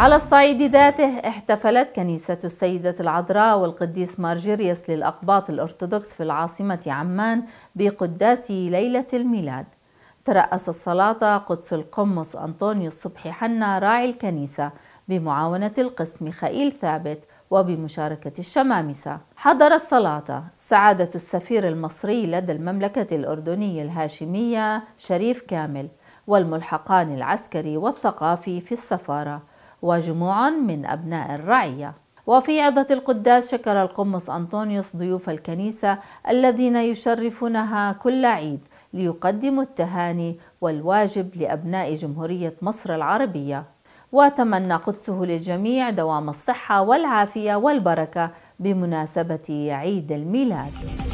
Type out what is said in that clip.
على الصعيد ذاته احتفلت كنيسة السيدة العذراء والقديس مارجيريس للأقباط الأرثوذكس في العاصمة عمان بقداس ليلة الميلاد ترأس الصلاة قدس القمص أنطونيوس صبحي حنا راعي الكنيسة بمعاونة القسم خئيل ثابت وبمشاركة الشمامسة حضر الصلاة سعادة السفير المصري لدى المملكة الأردنية الهاشمية شريف كامل والملحقان العسكري والثقافي في السفارة وجموع من أبناء الرعية وفي عظة القداس شكر القمص أنطونيوس ضيوف الكنيسة الذين يشرفونها كل عيد ليقدموا التهاني والواجب لأبناء جمهورية مصر العربية وتمنى قدسه للجميع دوام الصحة والعافية والبركة بمناسبة عيد الميلاد